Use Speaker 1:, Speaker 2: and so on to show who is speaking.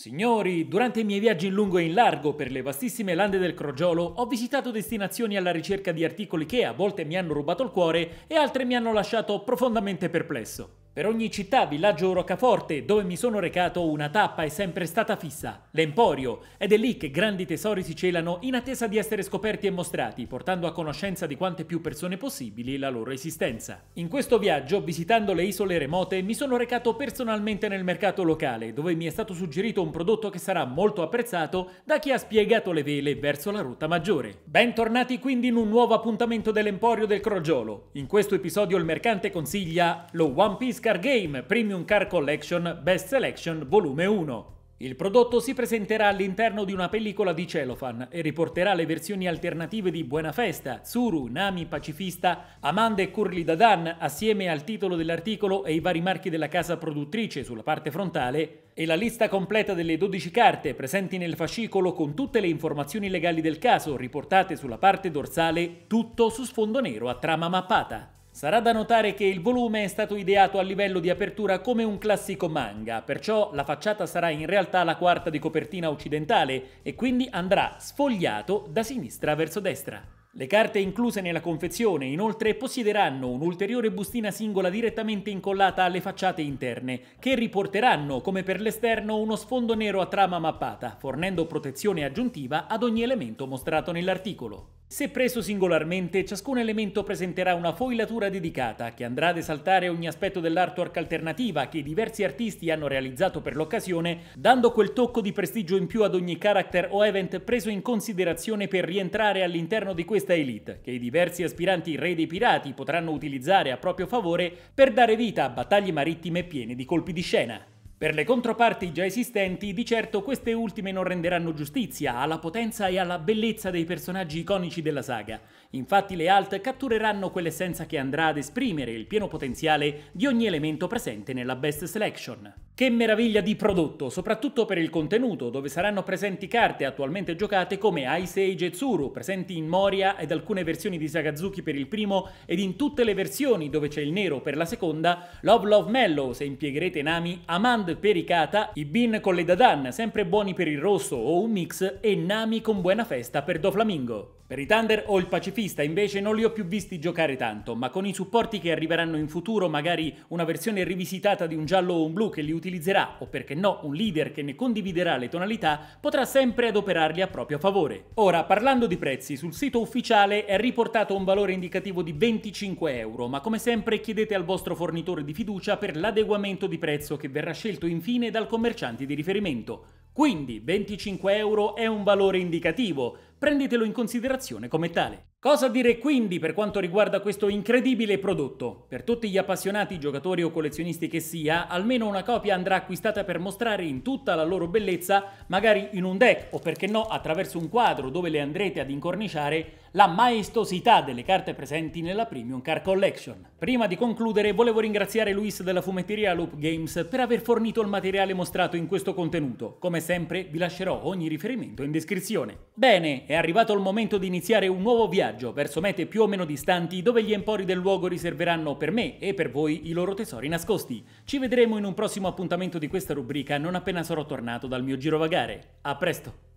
Speaker 1: Signori, durante i miei viaggi in lungo e in largo per le vastissime lande del Crogiolo ho visitato destinazioni alla ricerca di articoli che a volte mi hanno rubato il cuore e altre mi hanno lasciato profondamente perplesso. Per ogni città, villaggio o roccaforte dove mi sono recato una tappa è sempre stata fissa, l'Emporio, ed è lì che grandi tesori si celano in attesa di essere scoperti e mostrati, portando a conoscenza di quante più persone possibili la loro esistenza. In questo viaggio, visitando le isole remote, mi sono recato personalmente nel mercato locale, dove mi è stato suggerito un prodotto che sarà molto apprezzato da chi ha spiegato le vele verso la rotta maggiore. Bentornati quindi in un nuovo appuntamento dell'Emporio del Crogiolo. In questo episodio il mercante consiglia lo One Piece Car Game Premium Car Collection Best Selection Volume 1. Il prodotto si presenterà all'interno di una pellicola di cellophane e riporterà le versioni alternative di Buena Festa, Tsuru, Nami, Pacifista, Amanda e Curly Dan, assieme al titolo dell'articolo e i vari marchi della casa produttrice sulla parte frontale e la lista completa delle 12 carte presenti nel fascicolo con tutte le informazioni legali del caso riportate sulla parte dorsale, tutto su sfondo nero a trama mappata. Sarà da notare che il volume è stato ideato a livello di apertura come un classico manga, perciò la facciata sarà in realtà la quarta di copertina occidentale e quindi andrà sfogliato da sinistra verso destra. Le carte incluse nella confezione inoltre possiederanno un'ulteriore bustina singola direttamente incollata alle facciate interne, che riporteranno, come per l'esterno, uno sfondo nero a trama mappata, fornendo protezione aggiuntiva ad ogni elemento mostrato nell'articolo. Se preso singolarmente, ciascun elemento presenterà una foilatura dedicata che andrà ad esaltare ogni aspetto dell'artwork alternativa che i diversi artisti hanno realizzato per l'occasione, dando quel tocco di prestigio in più ad ogni character o event preso in considerazione per rientrare all'interno di questa elite, che i diversi aspiranti re dei pirati potranno utilizzare a proprio favore per dare vita a battaglie marittime piene di colpi di scena. Per le controparti già esistenti, di certo queste ultime non renderanno giustizia alla potenza e alla bellezza dei personaggi iconici della saga. Infatti le Alt cattureranno quell'essenza che andrà ad esprimere il pieno potenziale di ogni elemento presente nella Best Selection. Che meraviglia di prodotto, soprattutto per il contenuto, dove saranno presenti carte attualmente giocate come Aisei Jetsuru, presenti in Moria ed alcune versioni di Sakazuki per il primo ed in tutte le versioni dove c'è il nero per la seconda, Love Love Mellow se impiegherete Nami, Amand per Ikata, i Bin con le Dadan sempre buoni per il rosso o un mix e Nami con Buena festa per Doflamingo. Per i Thunder o il Pacifista invece non li ho più visti giocare tanto, ma con i supporti che arriveranno in futuro, magari una versione rivisitata di un giallo o un blu che li utilizzerà, o perché no un leader che ne condividerà le tonalità, potrà sempre adoperarli a proprio favore. Ora, parlando di prezzi, sul sito ufficiale è riportato un valore indicativo di 25 euro, ma come sempre chiedete al vostro fornitore di fiducia per l'adeguamento di prezzo che verrà scelto infine dal commerciante di riferimento. Quindi 25 euro è un valore indicativo, prendetelo in considerazione come tale. Cosa dire quindi per quanto riguarda questo incredibile prodotto? Per tutti gli appassionati, giocatori o collezionisti che sia, almeno una copia andrà acquistata per mostrare in tutta la loro bellezza, magari in un deck o perché no attraverso un quadro dove le andrete ad incorniciare, la maestosità delle carte presenti nella Premium Car Collection. Prima di concludere volevo ringraziare Luis della fumetteria Loop Games per aver fornito il materiale mostrato in questo contenuto. Come sempre vi lascerò ogni riferimento in descrizione. Bene, è arrivato il momento di iniziare un nuovo viaggio verso mete più o meno distanti dove gli empori del luogo riserveranno per me e per voi i loro tesori nascosti. Ci vedremo in un prossimo appuntamento di questa rubrica non appena sarò tornato dal mio girovagare. A presto!